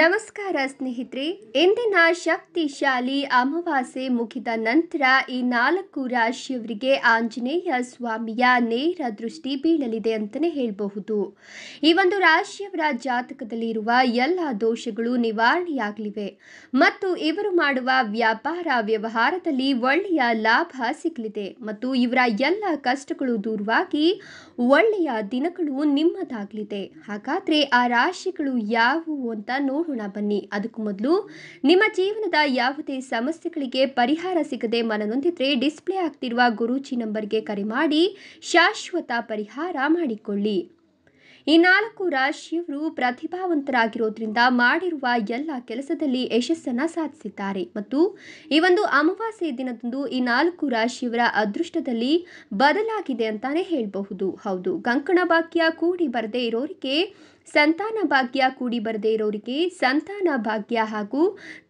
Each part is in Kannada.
ನಮಸ್ಕಾರ ಸ್ನೇಹಿತರೆ ಇಂದಿನ ಶಕ್ತಿಶಾಲಿ ಅಮಾವಾಸ್ಯೆ ಮುಗಿದ ನಂತರ ಈ ನಾಲ್ಕು ರಾಶಿಯವರಿಗೆ ಆಂಜನೇಯ ಸ್ವಾಮಿಯ ನೇರ ದೃಷ್ಟಿ ಬೀಳಲಿದೆ ಅಂತಲೇ ಹೇಳಬಹುದು ಈ ಒಂದು ರಾಶಿಯವರ ಜಾತಕದಲ್ಲಿ ಇರುವ ಎಲ್ಲ ದೋಷಗಳು ನಿವಾರಣೆಯಾಗಲಿವೆ ಮತ್ತು ಇವರು ಮಾಡುವ ವ್ಯಾಪಾರ ವ್ಯವಹಾರದಲ್ಲಿ ಒಳ್ಳೆಯ ಲಾಭ ಸಿಗಲಿದೆ ಮತ್ತು ಇವರ ಎಲ್ಲ ಕಷ್ಟಗಳು ದೂರವಾಗಿ ಒಳ್ಳೆಯ ದಿನಗಳು ನಿಮ್ಮದಾಗಲಿದೆ ಹಾಗಾದರೆ ಆ ರಾಶಿಗಳು ಯಾವುವು ಅಂತ ನೋಡೋಣ ಬನ್ನಿ ಅದಕ್ಕೂ ಮೊದಲು ನಿಮ್ಮ ಜೀವನದ ಯಾವುದೇ ಸಮಸ್ಯೆಗಳಿಗೆ ಪರಿಹಾರ ಸಿಗದೆ ಮನನೊಂದಿದ್ರೆ ಡಿಸ್ಪ್ಲೇ ಆಗ್ತಿರುವ ಗುರೂಜಿ ನಂಬರ್ಗೆ ಕರೆ ಮಾಡಿ ಶಾಶ್ವತ ಪರಿಹಾರ ಮಾಡಿಕೊಳ್ಳಿ ಈ ನಾಲ್ಕು ರಾಶಿಯವರು ಪ್ರತಿಭಾವಂತರಾಗಿರೋದ್ರಿಂದ ಮಾಡಿರುವ ಎಲ್ಲ ಕೆಲಸದಲ್ಲಿ ಯಶಸ್ಸನ್ನು ಸಾಧಿಸಿದ್ದಾರೆ ಮತ್ತು ಈ ಒಂದು ಅಮಾವಾಸ್ಯೆ ದಿನದಂದು ಈ ನಾಲ್ಕು ರಾಶಿಯವರ ಅದೃಷ್ಟದಲ್ಲಿ ಬದಲಾಗಿದೆ ಅಂತಾನೆ ಹೇಳಬಹುದು ಹೌದು ಕಂಕಣ ವಾಕ್ಯ ಕೂಡಿ ಬರದೇ ಇರೋರಿಗೆ ಸಂತಾನ ಭಾಗ್ಯ ಕೂಡಿ ಬರದೇ ಇರೋರಿಗೆ ಸಂತಾನ ಭಾಗ್ಯ ಹಾಗೂ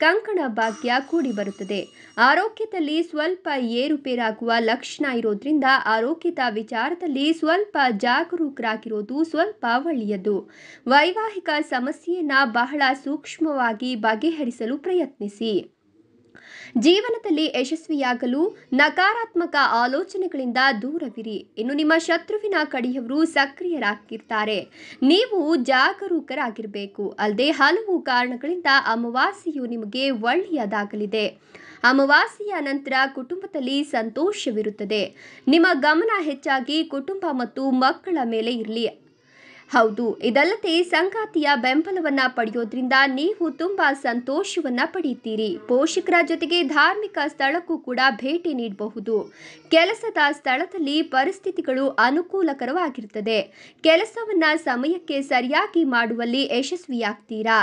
ಕಂಕಣ ಭಾಗ್ಯ ಕೂಡಿ ಬರುತ್ತದೆ ಆರೋಗ್ಯದಲ್ಲಿ ಸ್ವಲ್ಪ ಏರುಪೇರಾಗುವ ಲಕ್ಷಣ ಇರೋದ್ರಿಂದ ಆರೋಗ್ಯದ ವಿಚಾರದಲ್ಲಿ ಸ್ವಲ್ಪ ಜಾಗರೂಕರಾಗಿರೋದು ಸ್ವಲ್ಪ ಒಳ್ಳೆಯದು ವೈವಾಹಿಕ ಸಮಸ್ಯೆಯನ್ನು ಬಹಳ ಸೂಕ್ಷ್ಮವಾಗಿ ಬಗೆಹರಿಸಲು ಪ್ರಯತ್ನಿಸಿ ಜೀವನದಲ್ಲಿ ಯಶಸ್ವಿಯಾಗಲು ನಕಾರಾತ್ಮಕ ಆಲೋಚನೆಗಳಿಂದ ದೂರವಿರಿ ಇನ್ನು ನಿಮ್ಮ ಶತ್ರುವಿನ ಕಡೆಯವರು ಸಕ್ರಿಯರಾಗಿರ್ತಾರೆ ನೀವು ಜಾಗರೂಕರಾಗಿರಬೇಕು ಅಲ್ಲದೆ ಹಲವು ಕಾರಣಗಳಿಂದ ಅಮಾವಾಸ್ಯೆಯು ನಿಮಗೆ ಒಳ್ಳೆಯದಾಗಲಿದೆ ಅಮಾವಾಸ್ಯೆಯ ನಂತರ ಕುಟುಂಬದಲ್ಲಿ ಸಂತೋಷವಿರುತ್ತದೆ ನಿಮ್ಮ ಗಮನ ಹೆಚ್ಚಾಗಿ ಕುಟುಂಬ ಮತ್ತು ಮಕ್ಕಳ ಮೇಲೆ ಇರಲಿ ಹೌದು ಇದಲ್ಲದೆ ಸಂಗಾತಿಯ ಬೆಂಬಲವನ್ನ ಪಡೆಯೋದ್ರಿಂದ ನೀವು ತುಂಬಾ ಸಂತೋಷವನ್ನ ಪಡೆಯುತ್ತೀರಿ ಪೋಷಕರ ಜೊತೆಗೆ ಧಾರ್ಮಿಕ ಸ್ಥಳಕ್ಕೂ ಕೂಡ ಭೇಟಿ ನೀಡಬಹುದು ಕೆಲಸದ ಸ್ಥಳದಲ್ಲಿ ಪರಿಸ್ಥಿತಿಗಳು ಅನುಕೂಲಕರವಾಗಿರುತ್ತದೆ ಕೆಲಸವನ್ನ ಸಮಯಕ್ಕೆ ಸರಿಯಾಗಿ ಮಾಡುವಲ್ಲಿ ಯಶಸ್ವಿಯಾಗ್ತೀರಾ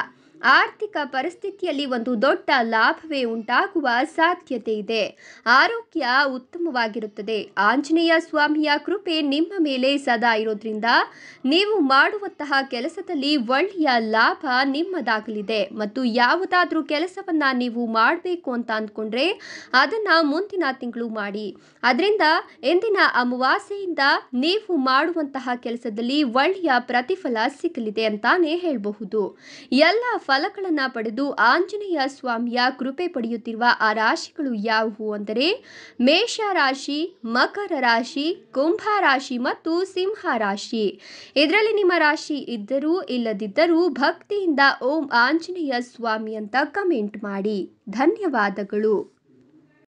ಆರ್ಥಿಕ ಪರಿಸ್ಥಿತಿಯಲ್ಲಿ ಒಂದು ದೊಡ್ಡ ಲಾಭವೇ ಉಂಟಾಗುವ ಸಾಧ್ಯತೆ ಇದೆ ಆರೋಗ್ಯ ಉತ್ತಮವಾಗಿರುತ್ತದೆ ಆಂಜನೇಯ ಸ್ವಾಮಿಯ ಕೃಪೆ ನಿಮ್ಮ ಮೇಲೆ ಸದಾ ಇರೋದ್ರಿಂದ ನೀವು ಮಾಡುವಂತಹ ಕೆಲಸದಲ್ಲಿ ಒಳ್ಳೆಯ ಲಾಭ ನಿಮ್ಮದಾಗಲಿದೆ ಮತ್ತು ಯಾವುದಾದ್ರೂ ಕೆಲಸವನ್ನು ನೀವು ಮಾಡಬೇಕು ಅಂತ ಅಂದ್ಕೊಂಡ್ರೆ ಅದನ್ನು ಮುಂದಿನ ತಿಂಗಳು ಮಾಡಿ ಅದರಿಂದ ಎಂದಿನ ಅಮಾವಾಸ್ಯೆಯಿಂದ ನೀವು ಮಾಡುವಂತಹ ಕೆಲಸದಲ್ಲಿ ಒಳ್ಳೆಯ ಪ್ರತಿಫಲ ಸಿಗಲಿದೆ ಅಂತಾನೆ ಹೇಳಬಹುದು ಎಲ್ಲ ಫಲಗಳನ್ನು ಪಡೆದು ಆಂಜನೇಯ ಸ್ವಾಮಿಯ ಕೃಪೆ ಪಡೆಯುತ್ತಿರುವ ಆ ರಾಶಿಗಳು ಯಾವುವು ಅಂದರೆ ಮೇಷ ರಾಶಿ ಮಕರ ರಾಶಿ ಕುಂಭ ರಾಶಿ ಮತ್ತು ಸಿಂಹ ರಾಶಿ ಇದರಲ್ಲಿ ನಿಮ್ಮ ರಾಶಿ ಇದ್ದರೂ ಇಲ್ಲದಿದ್ದರೂ ಭಕ್ತಿಯಿಂದ ಓಂ ಆಂಜನೇಯ ಸ್ವಾಮಿ ಅಂತ ಕಮೆಂಟ್ ಮಾಡಿ ಧನ್ಯವಾದಗಳು